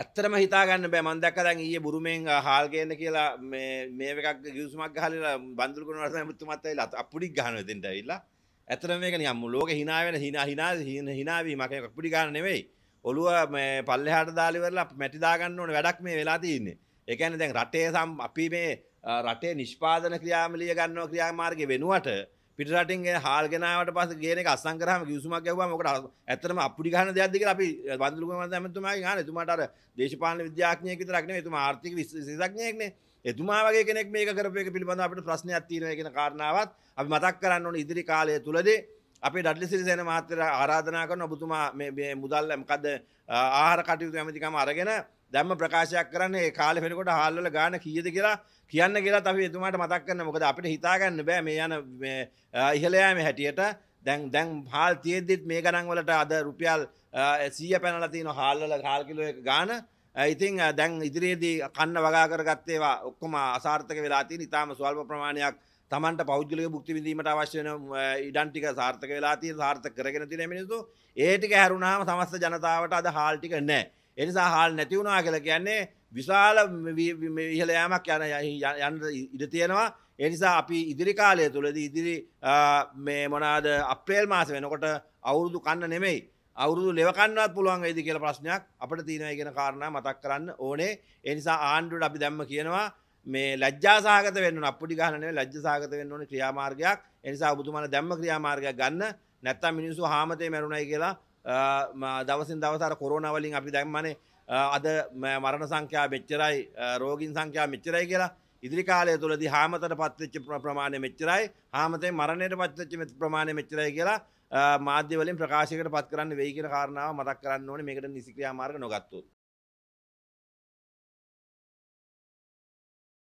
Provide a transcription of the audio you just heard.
ඇත්තරම හිතාගන්න බෑ මන්දක් දැන් ඒ බුරුමෙන් හාල්ගන්න කියලා මේකක් ගියසුමක් හල බඳු කනවස මුතුමත්තයි ලත් අපපුඩි ගාන දෙට ඉල්ලා ඇතර මේක නියම්ම ලෝක හිනාවෙන හිනා හිනා හින හිනාවීමකයක් පුඩි ගාන නෙවෙයි ඔළුව පල්ලෙහට දාලිවරලා මැටිදාගන්න ඕන වැඩක් මේ වෙලා තියන්නේ එකන දැන් රටේ සම් අපි මේ රටේ නිෂ්පාදන ක්‍රියාමලිය ගන්නව ක්‍රියාමාර්ග වෙනුවට පිටරටින් හාල් ගෙනාවට පස්සේ ගේන එක අස්සම් කරාම කිවිසුමක් ගැහුවාම ඔකට ඇත්තටම අපුඩි ගන්න දෙයක්ද කියලා අපි වන්දලුගම මැතිතුමාගෙන් අහන එතුමාට අර දේශපාලන විද්‍යාඥයෙක් විතරක් නෙමෙයි එතුමා ආර්ථික විශේෂඥයෙක්නේ එතුමා වගේ කෙනෙක් මේක කරපු එක පිළිබඳව අපිට ප්‍රශ්නයක් තියෙනවා කියන කාරණාවත් අපි මතක් කරන්න ඕනේ ඉදිරි කාලය තුලදී අපේ ඩඩ්ලි සිරිසේන මහත්තයාට ආරාධනා කරන ඔබතුමා මේ මුදල් මොකද්ද ආහාර කටයුතු ඇමතිකම අරගෙන දැම්ම ප්‍රකාශයක් කරන්නේ ඒ කාලේ වෙනකොට හාල් වල ගාන කීයද කියලා කියන්න කියලා අපි එතුමාට මතක් කරන්න මොකද අපිට හිතා ගන්න බෑ මේ යන මේ ඉහළ යෑමේ හැටියට දැන් දැන් හාල් තියෙද්දිත් මේ ගණන් වලට අද රුපියල් 100 පැනලා තියෙන හාල් වල හාල් කිලෝ එක ගාන ඉතින් දැන් ඉදිරියේදී කන්න වගා කරගත්තේවා ඔක්කොම අසාර්ථක වෙලා තියෙන ඉතාම ස්වල්ප ප්‍රමාණයක් Tamanට පෞද්ගලික භුක්ති විඳීමට අවශ්‍ය වෙන ඉඩම් ටික සාර්ථක වෙලා තියෙන සාර්ථක කරගෙන තියෙන මිනිස්සු ඒ ටික හැරුණාම සමස්ත ජනතාවට අද හාල් ටික නැහැ. එනිසා හාල් නැතිවුණා කළ කියන්නේ විශාල ඉහල යෑමක් යන යන්න ඉඩ තියෙනවා එනිසා අපි ඉදිරි කාලය තුළද ඉදිරි මේ මොනාද අපේල් මාස වෙනකොට අවුරුදු කන්න නෙමෙයි අවුරුදු ලෙවකන්නත් පුළුවන් ඇදි කියල ප්‍රශ්නයක් අපට තියෙනය ගෙන කාරණ මතක් කරන්න ඕනේ එනිසා ආණ්ඩුට අපි දැම්ම කියනවා මේ ලජ්ජාසාගත වන්න අපපුටි ගහනේ ලජ්ජසාගත වෙන්න ඕන ක්‍රියාමාර්ගයක් එනිසා බුතුමන දැම්ම ක්‍රියාමාර්ගයක් ගන්න නැත්තම් මිනිසු හාමතේ මැරුණයි කියලා දවසින් දවසර කොරෝනවලින් අපි දැම්මනේ අද මරණ සංඛ්‍යා මෙච්චරයි රෝගින් සංඛ්‍යා මෙච්චරයි කියලා ඉදිරි කාලය තුළද හාමතට පත්වෙච්ච ප්‍රමාණය මෙච්චරයි හාමතේ මරණයට පත්වෙච්ච ප්‍රමාණය මෙච්චරයි කියලා මාධ්‍යවලින් ප්‍රකාශකට පත් කරන්න වෙයි කියර කාරණාව මතක් කරන්න ඕන මේකට නිසික්‍රියා මාර්ග නොගත්තු.